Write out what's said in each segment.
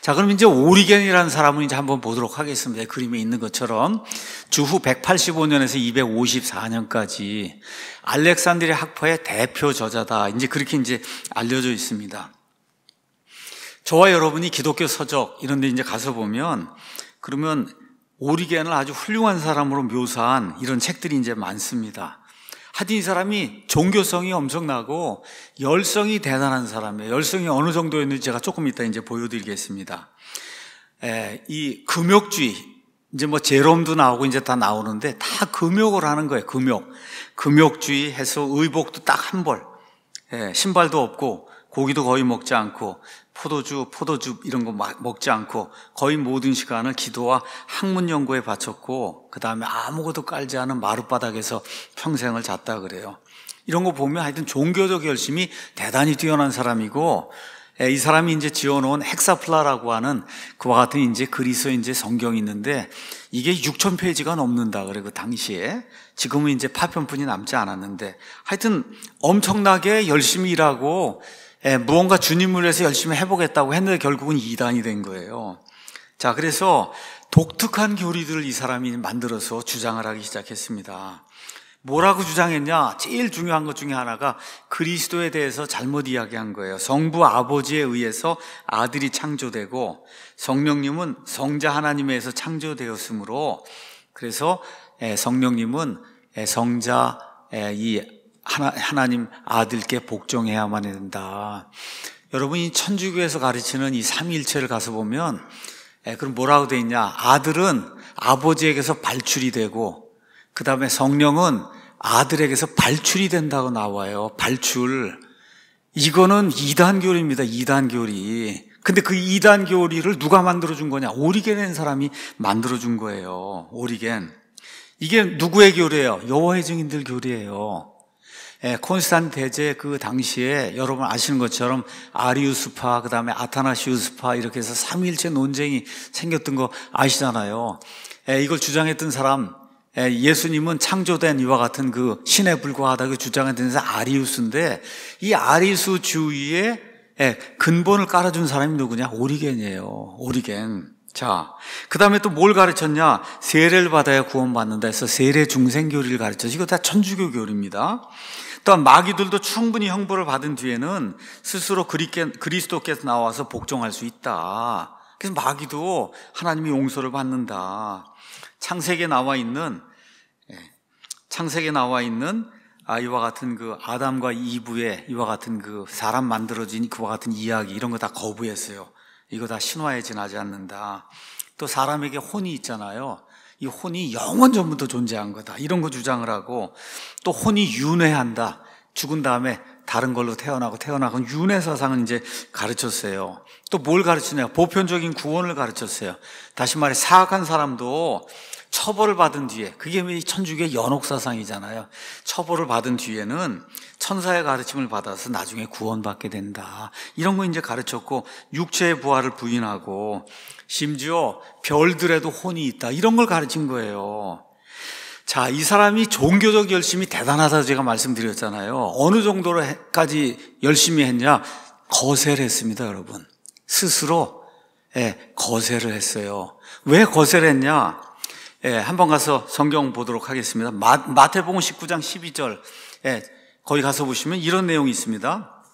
자, 그럼 이제 오리겐이라는 사람은 이제 한번 보도록 하겠습니다. 그림에 있는 것처럼 주후 185년에서 254년까지 알렉산드리아 학파의 대표 저자다. 이제 그렇게 이제 알려져 있습니다. 저와 여러분이 기독교 서적 이런 데 이제 가서 보면 그러면 오리겐을 아주 훌륭한 사람으로 묘사한 이런 책들이 이제 많습니다. 하여튼 이 사람이 종교성이 엄청나고 열성이 대단한 사람이에요. 열성이 어느 정도였는지 제가 조금 이따 이제 보여드리겠습니다. 에, 이 금욕주의, 이제 뭐 제롬도 나오고 이제 다 나오는데 다 금욕을 하는 거예요. 금욕. 금욕주의 해서 의복도 딱 한 벌. 예, 신발도 없고 고기도 거의 먹지 않고 포도주, 포도즙 이런 거 막 먹지 않고 거의 모든 시간을 기도와 학문 연구에 바쳤고 그 다음에 아무것도 깔지 않은 마룻바닥에서 평생을 잤다 그래요. 이런 거 보면 하여튼 종교적 열심이 대단히 뛰어난 사람이고 예, 이 사람이 이제 지어놓은 헥사플라라고 하는 그와 같은 이제 그리스어 이제 성경이 있는데 이게 6천 페이지가 넘는다 그래 그 당시에 지금은 이제 파편뿐이 남지 않았는데 하여튼 엄청나게 열심히 일하고 예, 무언가 주님을 위해서 열심히 해보겠다고 했는데 결국은 이단이 된 거예요. 자, 그래서 독특한 교리들을 이 사람이 만들어서 주장을 하기 시작했습니다. 뭐라고 주장했냐? 제일 중요한 것 중에 하나가 그리스도에 대해서 잘못 이야기한 거예요. 성부 아버지에 의해서 아들이 창조되고 성령님은 성자 하나님에서 창조되었으므로 그래서 예, 성령님은 예, 성자 예, 이 하나, 하나님 아들께 복종해야만 된다. 여러분이 천주교에서 가르치는 이삼일체를 가서 보면 예, 그럼 뭐라고 돼 있냐? 아들은 아버지에게서 발출이 되고 그 다음에 성령은 아들에게서 발출이 된다고 나와요. 발출. 이거는 이단 교리입니다. 이단 교리. 근데 그 이단 교리를 누가 만들어 준 거냐? 오리겐이 사람이 만들어 준 거예요. 오리겐. 이게 누구의 교리예요? 여호와 의 증인들 교리예요. 예, 콘스탄대제그 당시에 여러분 아시는 것처럼 아리우스파 그다음에 아타나시우스파 이렇게 해서 삼일체 논쟁이 생겼던 거 아시잖아요. 예, 이걸 주장했던 사람 예, 예수님은 창조된 이와 같은 그 신에 불과하다고 그 주장했던 사람 아리우스인데 이 아리우스 주의에 예, 근본을 깔아준 사람이 누구냐? 오리겐이에요. 오리겐. 자, 그 다음에 또 뭘 가르쳤냐? 세례를 받아야 구원받는다 해서 세례 중생교리를 가르쳐서 이거 다 천주교 교리입니다. 또한 마귀들도 충분히 형벌을 받은 뒤에는 스스로 그리스도께서 나와서 복종할 수 있다. 그래서 마귀도 하나님이 용서를 받는다. 창세기에 나와 있는 예, 창세기에 나와 있는 아, 이와 같은 그 아담과 이브의 이와 같은 그 사람 만들어진 그와 같은 이야기 이런 거 다 거부했어요. 이거 다 신화에 지나지 않는다. 또 사람에게 혼이 있잖아요. 이 혼이 영원 전부터 존재한 거다. 이런 거 주장을 하고 또 혼이 윤회한다. 죽은 다음에 다른 걸로 태어나고 태어나고 윤회 사상은 이제 가르쳤어요. 또 뭘 가르치냐? 보편적인 구원을 가르쳤어요. 다시 말해 사악한 사람도 처벌을 받은 뒤에 그게 천주교의 연옥 사상이잖아요. 처벌을 받은 뒤에는 천사의 가르침을 받아서 나중에 구원받게 된다. 이런 거 이제 가르쳤고 육체의 부활을 부인하고 심지어 별들에도 혼이 있다. 이런 걸 가르친 거예요. 자, 이 사람이 종교적 열심이 대단하다 제가 말씀드렸잖아요. 어느 정도로까지 열심히 했냐? 거세를 했습니다, 여러분. 스스로 예, 거세를 했어요. 왜 거세를 했냐? 예, 한번 가서 성경 보도록 하겠습니다. 마, 마태복음 19장 12절. 예, 거기 가서 보시면 이런 내용이 있습니다.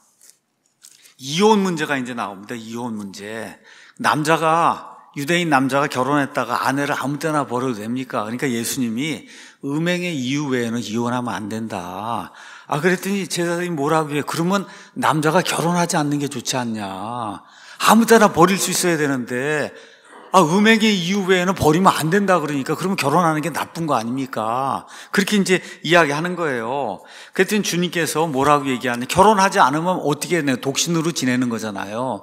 이혼 문제가 이제 나옵니다. 이혼 문제. 남자가 유대인 남자가 결혼했다가 아내를 아무 때나 버려도 됩니까? 그러니까 예수님이 음행의 이유 외에는 이혼하면 안 된다. 아 그랬더니 제자들이 뭐라고 해? 그러면 남자가 결혼하지 않는 게 좋지 않냐? 아무 때나 버릴 수 있어야 되는데 아, 음행의 이유외에는 버리면 안 된다 그러니까 그러면 결혼하는 게 나쁜 거 아닙니까? 그렇게 이제 이야기하는 거예요. 그랬더니 주님께서 뭐라고 얘기하냐. 결혼하지 않으면 어떻게 내 독신으로 지내는 거잖아요.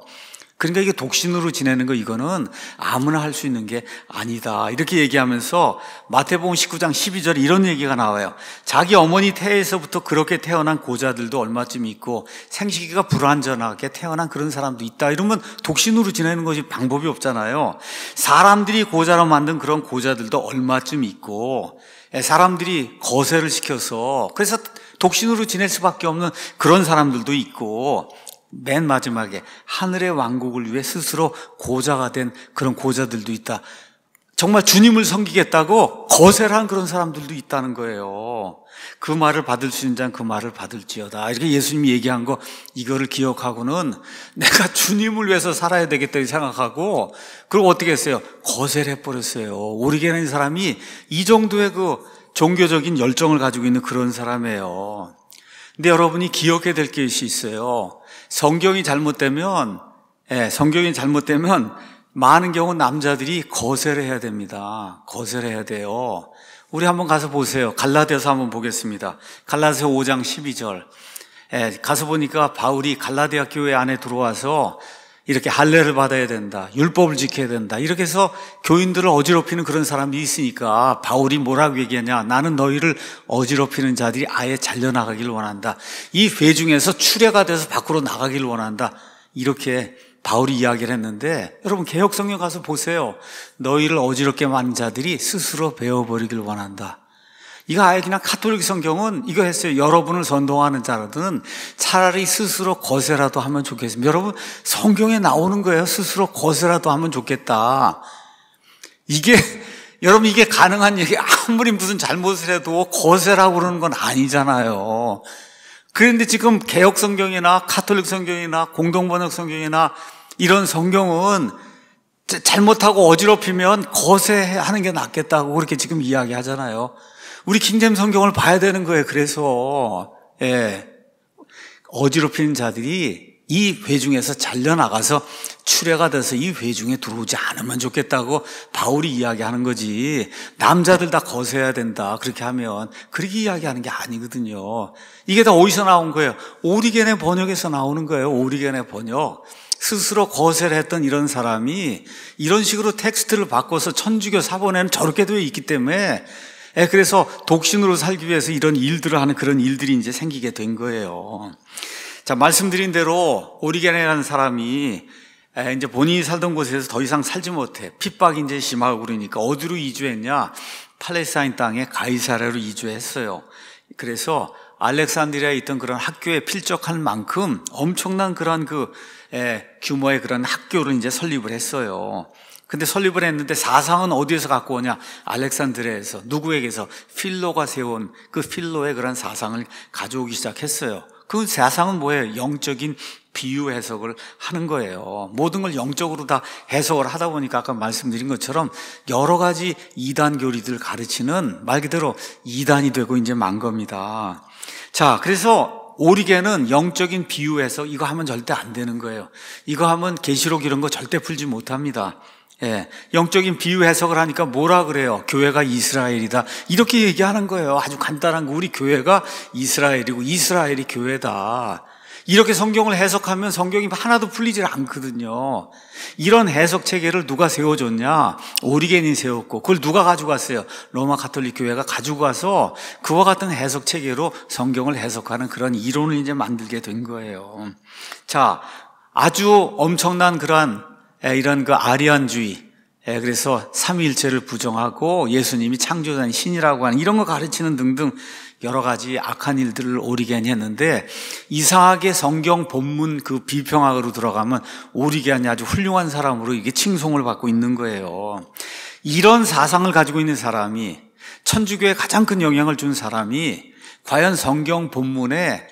그러니까 이게 독신으로 지내는 거 이거는 아무나 할 수 있는 게 아니다. 이렇게 얘기하면서 마태복음 19장 12절에 이런 얘기가 나와요. 자기 어머니 태에서부터 그렇게 태어난 고자들도 얼마쯤 있고 생식기가 불완전하게 태어난 그런 사람도 있다. 이러면 독신으로 지내는 것이 방법이 없잖아요. 사람들이 고자로 만든 그런 고자들도 얼마쯤 있고 예, 사람들이 거세를 시켜서 그래서 독신으로 지낼 수밖에 없는 그런 사람들도 있고 맨 마지막에 하늘의 왕국을 위해 스스로 고자가 된 그런 고자들도 있다. 정말 주님을 섬기겠다고 거세한 그런 사람들도 있다는 거예요. 그 말을 받을 수 있는 자는 그 말을 받을지어다. 이렇게 예수님이 얘기한 거 이거를 기억하고는 내가 주님을 위해서 살아야 되겠다 생각하고 그리고 어떻게 했어요? 거세를 해버렸어요. 오리게는 사람이 이 정도의 그 종교적인 열정을 가지고 있는 그런 사람이에요. 근데 여러분이 기억해야 될 게 있어요. 성경이 잘못되면 예, 성경이 잘못되면 많은 경우 남자들이 거세를 해야 됩니다. 거세를 해야 돼요. 우리 한번 가서 보세요. 갈라디아서 한번 보겠습니다. 갈라디아서 5장 12절. 예, 가서 보니까 바울이 갈라디아 교회 안에 들어와서 이렇게 할례를 받아야 된다. 율법을 지켜야 된다. 이렇게 해서 교인들을 어지럽히는 그런 사람이 있으니까 바울이 뭐라고 얘기하냐. 나는 너희를 어지럽히는 자들이 아예 잘려나가길 원한다. 이회 중에서 출애가 돼서 밖으로 나가길 원한다. 이렇게 바울이 이야기를 했는데 여러분 개혁성경 가서 보세요. 너희를 어지럽게 만 자들이 스스로 배워버리길 원한다. 이거 아예 그냥 카톨릭 성경은 이거 했어요. 여러분을 선동하는 자들은 차라리 스스로 거세라도 하면 좋겠습니다. 여러분, 성경에 나오는 거예요. 스스로 거세라도 하면 좋겠다. 이게, 여러분, 이게 가능한 얘기 아무리 무슨 잘못을 해도 거세라고 그러는 건 아니잖아요. 그런데 지금 개혁 성경이나 카톨릭 성경이나 공동번역 성경이나 이런 성경은 잘못하고 어지럽히면 거세하는 게 낫겠다고 그렇게 지금 이야기하잖아요. 우리 킹잼 성경을 봐야 되는 거예요. 그래서 예, 어지럽히는 자들이 이 회중에서 잘려나가서 출애가 돼서 이 회중에 들어오지 않으면 좋겠다고 바울이 이야기하는 거지. 남자들 다 거세야 된다. 그렇게 하면 그렇게 이야기하는 게 아니거든요. 이게 다 어디서 나온 거예요? 오리겐의 번역에서 나오는 거예요. 오리겐의 번역. 스스로 거세를 했던 이런 사람이 이런 식으로 텍스트를 바꿔서 천주교 사본에는 저렇게 되어 있기 때문에 예, 그래서 독신으로 살기 위해서 이런 일들을 하는 그런 일들이 이제 생기게 된 거예요. 자, 말씀드린 대로 오리겐이라는 사람이 예, 이제 본인이 살던 곳에서 더 이상 살지 못해. 핍박이 이제 심하고 그러니까 어디로 이주했냐? 팔레스타인 땅에 가이사라로 이주했어요. 그래서 알렉산드리아에 있던 그런 학교에 필적한 만큼 엄청난 그런 그 예, 규모의 그런 학교를 이제 설립을 했어요. 근데 설립을 했는데 사상은 어디에서 갖고 오냐? 알렉산드레에서 누구에게서 필로가 세운 그 필로의 그런 사상을 가져오기 시작했어요. 그 사상은 뭐예요? 영적인 비유 해석을 하는 거예요. 모든 걸 영적으로 다 해석을 하다 보니까 아까 말씀드린 것처럼 여러 가지 이단 교리들 가르치는 말 그대로 이단이 되고 이제 만 겁니다. 자, 그래서 오리개는 영적인 비유에서 이거 하면 절대 안 되는 거예요. 이거 하면 계시록 이런 거 절대 풀지 못합니다. 예, 영적인 비유 해석을 하니까 뭐라 그래요? 교회가 이스라엘이다. 이렇게 얘기하는 거예요. 아주 간단한 거. 우리 교회가 이스라엘이고 이스라엘이 교회다. 이렇게 성경을 해석하면 성경이 하나도 풀리질 않거든요. 이런 해석 체계를 누가 세워줬냐? 오리겐이 세웠고, 그걸 누가 가져갔어요? 로마 가톨릭 교회가 가져가서 그와 같은 해석 체계로 성경을 해석하는 그런 이론을 이제 만들게 된 거예요. 자, 아주 엄청난 그러한 이런 그 아리안주의, 그래서 삼위일체를 부정하고 예수님이 창조자인 신이라고 하는 이런 거 가르치는 등등 여러 가지 악한 일들을 오리겐이 했는데 이상하게 성경 본문 그 비평학으로 들어가면 오리겐이 아주 훌륭한 사람으로 이게 칭송을 받고 있는 거예요. 이런 사상을 가지고 있는 사람이 천주교에 가장 큰 영향을 준 사람이 과연 성경 본문에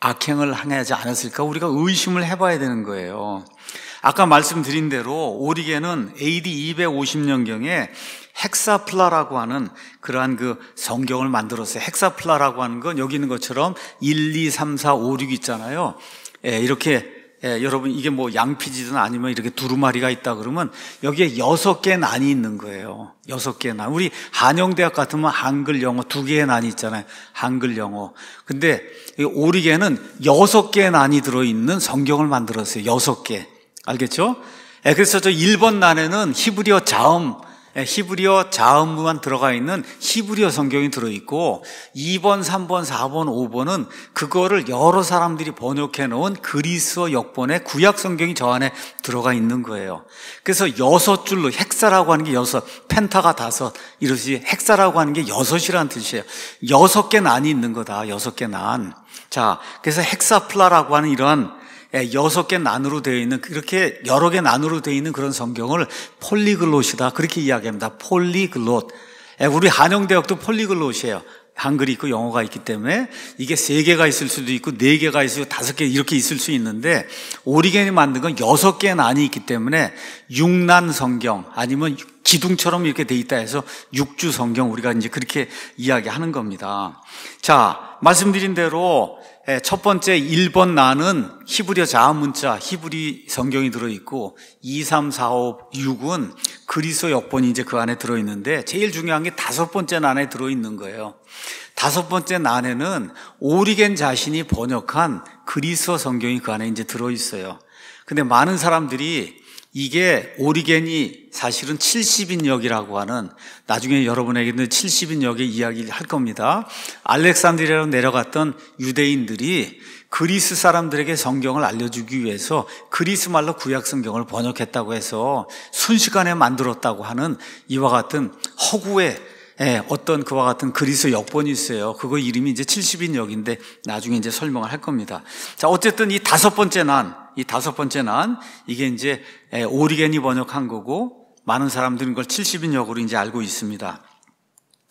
악행을 행하지 않았을까 우리가 의심을 해봐야 되는 거예요. 아까 말씀드린 대로 오리개는 AD 250년경에 헥사플라라고 하는 그러한 그 성경을 만들었어요. 헥사플라라고 하는 건 여기 있는 것처럼 1, 2, 3, 4, 5, 6 있잖아요. 예, 이렇게 예, 여러분 이게 뭐 양피지든 아니면 이렇게 두루마리가 있다 그러면 여기에 여섯 개의 난이 있는 거예요. 여섯 개의 난. 우리 한영대학 같으면 한글 영어 두 개의 난이 있잖아요. 한글 영어. 근데 오리개는 여섯 개의 난이 들어있는 성경을 만들었어요. 여섯 개. 알겠죠? 예, 그래서 저 1번 난에는 히브리어 자음, 예, 히브리어 자음만 들어가 있는 히브리어 성경이 들어있고 2번, 3번, 4번, 5번은 그거를 여러 사람들이 번역해 놓은 그리스어 역본의 구약 성경이 저 안에 들어가 있는 거예요. 그래서 여섯 줄로 핵사라고 하는 게 여섯, 펜타가 다섯, 이러시 핵사라고 하는 게 여섯이라는 뜻이에요. 여섯 개 난이 있는 거다. 여섯 개 난. 자, 그래서 핵사플라라고 하는 이러한 예, 여섯 개 난으로 되어 있는 그렇게 여러 개 난으로 되어 있는 그런 성경을 폴리글롯이다 그렇게 이야기합니다. 폴리글롯. 예, 우리 한영대학도 폴리글롯이에요. 한글이 있고 영어가 있기 때문에 이게 세 개가 있을 수도 있고 네 개가 있을 다섯 개 이렇게 있을 수 있는데 오리겐이 만든 건 여섯 개의 난이 있기 때문에 육난 성경 아니면 기둥처럼 이렇게 돼 있다 해서 육주 성경 우리가 이제 그렇게 이야기하는 겁니다. 자, 말씀드린 대로 예, 첫 번째 1번 나는 히브리어 자음 문자 히브리 성경이 들어 있고 2, 3, 4, 5, 6은 그리스어 역본이 이제 그 안에 들어 있는데 제일 중요한 게 다섯 번째 난에 들어 있는 거예요. 다섯 번째 난에는 오리겐 자신이 번역한 그리스어 성경이 그 안에 이제 들어 있어요. 근데 많은 사람들이 이게 오리겐이 사실은 70인역이라고 하는 나중에 여러분에게는 70인역의 이야기를 할 겁니다. 알렉산드리아로 내려갔던 유대인들이 그리스 사람들에게 성경을 알려주기 위해서 그리스 말로 구약 성경을 번역했다고 해서 순식간에 만들었다고 하는 이와 같은 허구의 예, 어떤 그와 같은 그리스 역본이 있어요. 그거 이름이 이제 70인 역인데 나중에 이제 설명을 할 겁니다. 자, 어쨌든 이 다섯 번째 난, 이 다섯 번째 난, 이게 이제 예, 오리겐이 번역한 거고 많은 사람들은 이걸 70인 역으로 이제 알고 있습니다.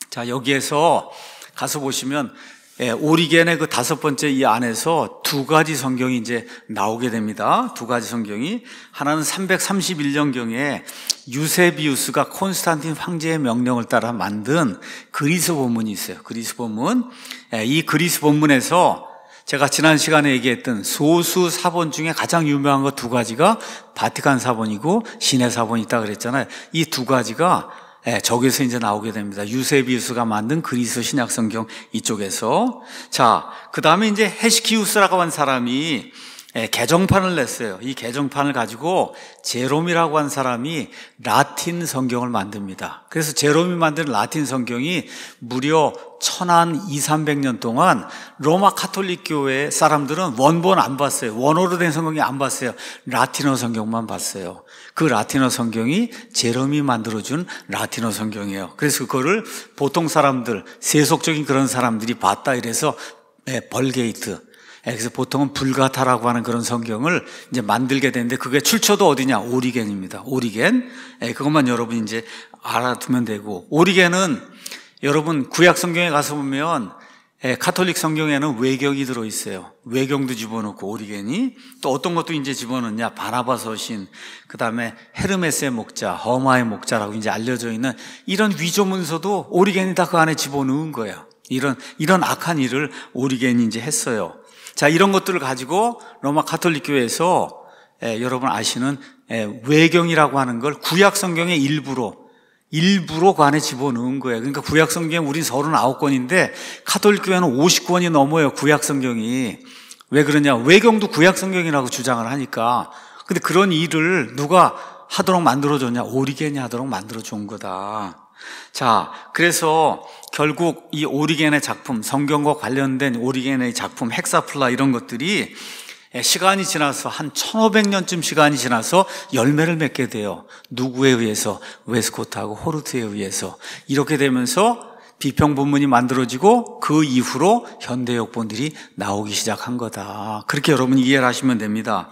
자, 여기에서 가서 보시면 예, 오리겐의 그 다섯 번째 이 안에서 두 가지 성경이 이제 나오게 됩니다. 두 가지 성경이. 하나는 331년경에 유세비우스가 콘스탄틴 황제의 명령을 따라 만든 그리스 본문이 있어요. 그리스 본문. 예, 이 그리스 본문에서 제가 지난 시간에 얘기했던 소수 사본 중에 가장 유명한 거 두 가지가 바티칸 사본이고 시내 사본이 있다 그랬잖아요. 이 두 가지가 예, 저기서 이제 나오게 됩니다. 유세비우스가 만든 그리스 신약성경 이쪽에서. 자, 그 다음에 이제 헤시키우스라고 한 사람이 예, 개정판을 냈어요. 이 개정판을 가지고 제롬이라고 한 사람이 라틴 성경을 만듭니다. 그래서 제롬이 만든 라틴 성경이 무려 천한 2, 300년 동안 로마 카톨릭 교회 사람들은 원본 안 봤어요. 원어로 된 성경이 안 봤어요. 라틴어 성경만 봤어요. 그 라틴어 성경이 제롬이 만들어준 라틴어 성경이에요. 그래서 그거를 보통 사람들, 세속적인 그런 사람들이 봤다 이래서 네, 벌게이트 그래서 보통은 불가타라고 하는 그런 성경을 이제 만들게 되는데 그게 출처도 어디냐? 오리겐입니다. 오리겐. 예, 그것만 여러분 이제 알아두면 되고 오리겐은 여러분 구약 성경에 가서 보면 예, 카톨릭 성경에는 외경이 들어 있어요. 외경도 집어넣고 오리겐이 또 어떤 것도 이제 집어넣냐? 바나바 서신, 그다음에 헤르메스의 목자, 허마의 목자라고 이제 알려져 있는 이런 위조문서도 오리겐이 다 그 안에 집어넣은 거예요. 이런 이런 악한 일을 오리겐이 이제 했어요. 자, 이런 것들을 가지고 로마 가톨릭 교회에서 예, 여러분 아시는 예, 외경이라고 하는 걸 구약 성경의 일부로 일부로 관해 집어넣은 거예요. 그러니까 구약 성경 우린 서른 아홉 권인데 카톨릭 교회는 오십 권이 넘어요. 구약 성경이. 왜 그러냐? 외경도 구약 성경이라고 주장을 하니까. 근데 그런 일을 누가 하도록 만들어 줬냐? 오리겐이 하도록 만들어 준 거다. 자, 그래서 결국 이 오리겐의 작품, 성경과 관련된 오리겐의 작품, 헥사플라 이런 것들이 예, 시간이 지나서 한 1500년쯤 시간이 지나서 열매를 맺게 돼요. 누구에 의해서? 웨스코트하고 호르트에 의해서. 이렇게 되면서 비평 본문이 만들어지고 그 이후로 현대 역본들이 나오기 시작한 거다. 그렇게 여러분이 이해를 하시면 됩니다.